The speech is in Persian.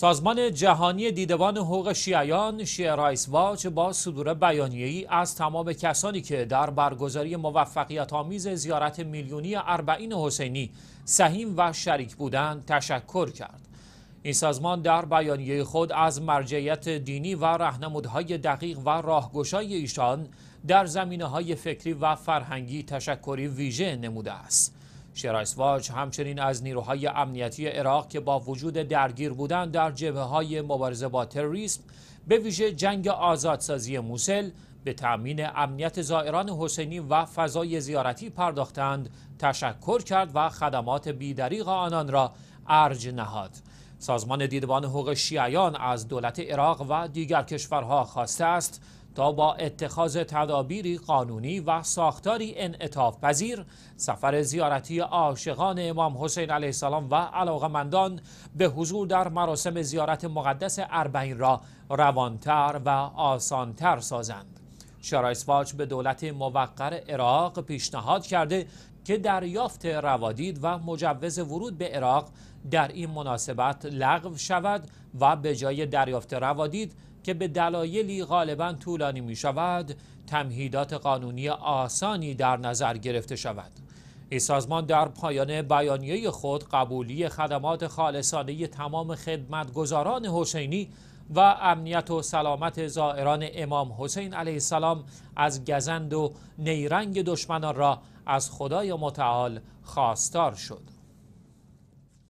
سازمان جهانی دیدبان حقوق شیعیان شیعه رایس واچ با صدور ای از تمام کسانی که در برگزاری موفقیت آمیز زیارت میلیونی اربعین حسینی سهیم و شریک بودند تشکر کرد. این سازمان در بیانیه خود از مرجعیت دینی و رهنمودهای دقیق و راهگشای ایشان در زمینه های فکری و فرهنگی تشکری ویژه نموده است. شراسواج همچنین از نیروهای امنیتی عراق که با وجود درگیر بودن در جبه های مبارزه با تروریسم به ویژه جنگ آزادسازی موسل به تأمین امنیت زائران حسینی و فضای زیارتی پرداختند تشکر کرد و خدمات بیدریق آنان را ارج نهاد سازمان دیدبان حقوق شیعیان از دولت عراق و دیگر کشورها خواسته است با اتخاذ تدابیری قانونی و ساختاری انعطاف پذیر سفر زیارتی عاشقان امام حسین علیه السلام و علاقمندان به حضور در مراسم زیارت مقدس اربعین را روانتر و آسانتر سازند شارایسواچ به دولت موقر عراق پیشنهاد کرده که دریافت روادید و مجوز ورود به عراق در این مناسبت لغو شود و به جای دریافت روادید که به دلایلی غالبا طولانی می شود تمهیدات قانونی آسانی در نظر گرفته شود این سازمان در پایان بیانیه خود قبولی خدمات خالصانه تمام خدمتگزاران حسینی و امنیت و سلامت زائران امام حسین علیه السلام از گزند و نیرنگ دشمنان را از خدای متعال خواستار شد.